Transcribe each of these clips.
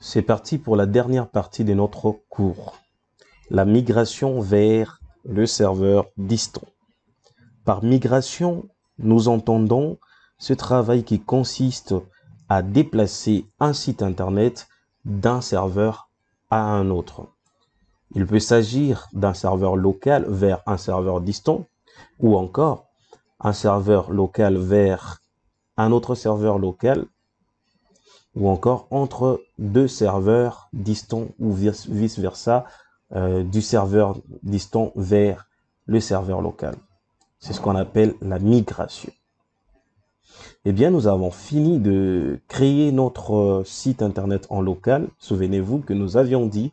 C'est parti pour la dernière partie de notre cours, la migration vers le serveur distant. Par migration, nous entendons ce travail qui consiste à déplacer un site Internet d'un serveur à un autre. Il peut s'agir d'un serveur local vers un serveur distant ou encore un serveur local vers un autre serveur local ou encore entre deux serveurs distants ou vice-versa euh, du serveur distant vers le serveur local. C'est ce qu'on appelle la migration. Eh bien, nous avons fini de créer notre euh, site internet en local. Souvenez-vous que nous avions dit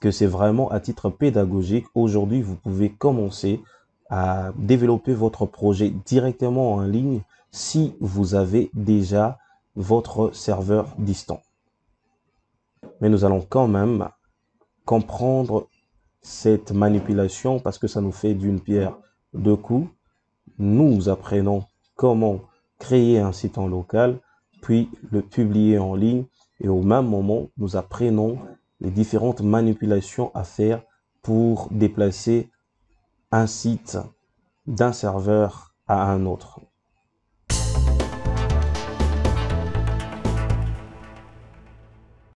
que c'est vraiment à titre pédagogique. Aujourd'hui, vous pouvez commencer à développer votre projet directement en ligne si vous avez déjà votre serveur distant. Mais nous allons quand même comprendre cette manipulation parce que ça nous fait d'une pierre deux coups. Nous apprenons comment créer un site en local, puis le publier en ligne. Et au même moment, nous apprenons les différentes manipulations à faire pour déplacer un site d'un serveur à un autre.